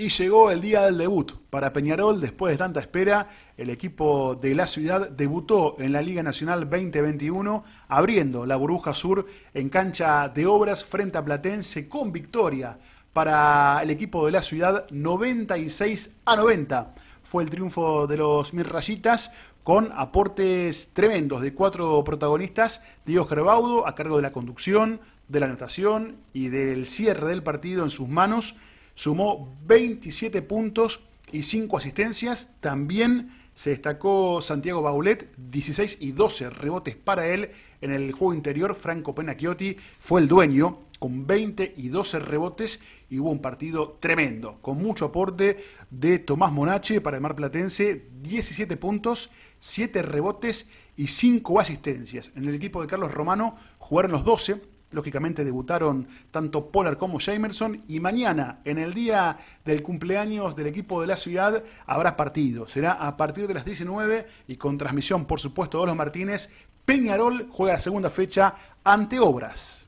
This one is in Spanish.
Y llegó el día del debut. Para Peñarol, después de tanta espera, el equipo de la ciudad debutó en la Liga Nacional 2021, abriendo la burbuja sur en cancha de obras frente a Platense con victoria para el equipo de la ciudad 96 a 90. Fue el triunfo de los Mil Rayitas con aportes tremendos de cuatro protagonistas, Diego Gerbaudo a cargo de la conducción, de la anotación y del cierre del partido en sus manos sumó 27 puntos y 5 asistencias. También se destacó Santiago Baulet, 16 y 12 rebotes para él. En el juego interior, Franco Penacchiotti fue el dueño con 20 y 12 rebotes y hubo un partido tremendo, con mucho aporte de Tomás Monache para el Mar Platense, 17 puntos, 7 rebotes y 5 asistencias. En el equipo de Carlos Romano jugaron los 12, Lógicamente debutaron tanto Polar como Jamerson y mañana, en el día del cumpleaños del equipo de la ciudad, habrá partido. Será a partir de las 19 y con transmisión, por supuesto, de los Martínez. Peñarol juega la segunda fecha ante Obras.